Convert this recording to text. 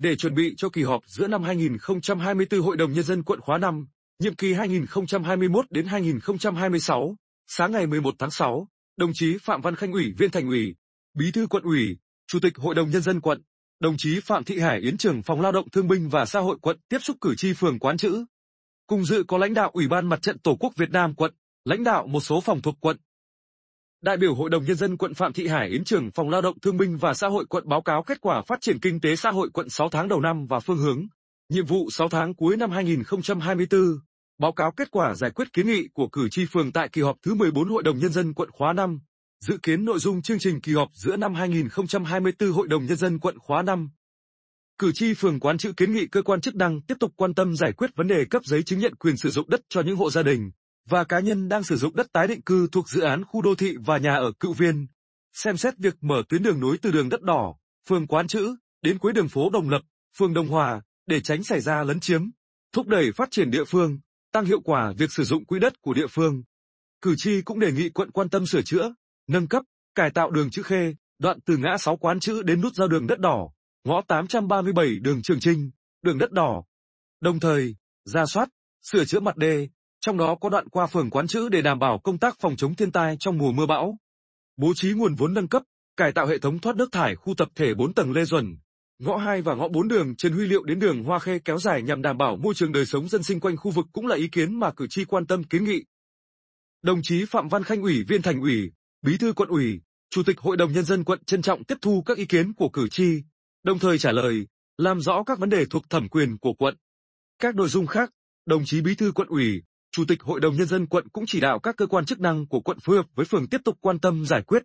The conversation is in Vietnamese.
Để chuẩn bị cho kỳ họp giữa năm 2024 Hội đồng Nhân dân quận khóa 5, nhiệm kỳ 2021 đến 2026, sáng ngày 11 tháng 6, đồng chí Phạm Văn Khanh ủy viên thành ủy, bí thư quận ủy, chủ tịch Hội đồng Nhân dân quận, đồng chí Phạm Thị Hải Yến trưởng phòng lao động thương binh và xã hội quận tiếp xúc cử tri phường Quán Chữ. Cùng dự có lãnh đạo Ủy ban Mặt trận Tổ quốc Việt Nam quận, lãnh đạo một số phòng thuộc quận, Đại biểu Hội đồng Nhân dân quận Phạm Thị Hải Yến trưởng Phòng Lao động Thương binh và Xã hội quận báo cáo kết quả phát triển kinh tế xã hội quận 6 tháng đầu năm và phương hướng, nhiệm vụ 6 tháng cuối năm 2024, báo cáo kết quả giải quyết kiến nghị của cử tri phường tại kỳ họp thứ 14 Hội đồng Nhân dân quận khóa 5, dự kiến nội dung chương trình kỳ họp giữa năm 2024 Hội đồng Nhân dân quận khóa 5. Cử tri phường quán chữ kiến nghị cơ quan chức năng tiếp tục quan tâm giải quyết vấn đề cấp giấy chứng nhận quyền sử dụng đất cho những hộ gia đình và cá nhân đang sử dụng đất tái định cư thuộc dự án khu đô thị và nhà ở Cựu Viên, xem xét việc mở tuyến đường nối từ đường đất đỏ, phường Quán Chữ, đến cuối đường phố Đồng Lập, phường Đồng Hòa, để tránh xảy ra lấn chiếm, thúc đẩy phát triển địa phương, tăng hiệu quả việc sử dụng quỹ đất của địa phương. Cử tri cũng đề nghị quận quan tâm sửa chữa, nâng cấp, cải tạo đường chữ Khê, đoạn từ ngã 6 Quán Chữ đến nút giao đường đất đỏ, ngõ 837 đường Trường Trinh, đường đất đỏ. Đồng thời, ra soát, sửa chữa mặt đê, trong đó có đoạn qua phường quán chữ để đảm bảo công tác phòng chống thiên tai trong mùa mưa bão. Bố trí nguồn vốn nâng cấp, cải tạo hệ thống thoát nước thải khu tập thể 4 tầng Lê Duẩn, ngõ 2 và ngõ 4 đường Trần Huy Liệu đến đường Hoa Khê kéo dài nhằm đảm bảo môi trường đời sống dân sinh quanh khu vực cũng là ý kiến mà cử tri quan tâm kiến nghị. Đồng chí Phạm Văn Khanh ủy viên Thành ủy, Bí thư quận ủy, Chủ tịch Hội đồng nhân dân quận trân trọng tiếp thu các ý kiến của cử tri, đồng thời trả lời, làm rõ các vấn đề thuộc thẩm quyền của quận. Các nội dung khác, đồng chí Bí thư quận ủy, Chủ tịch Hội đồng Nhân dân quận cũng chỉ đạo các cơ quan chức năng của quận phối hợp với phường tiếp tục quan tâm giải quyết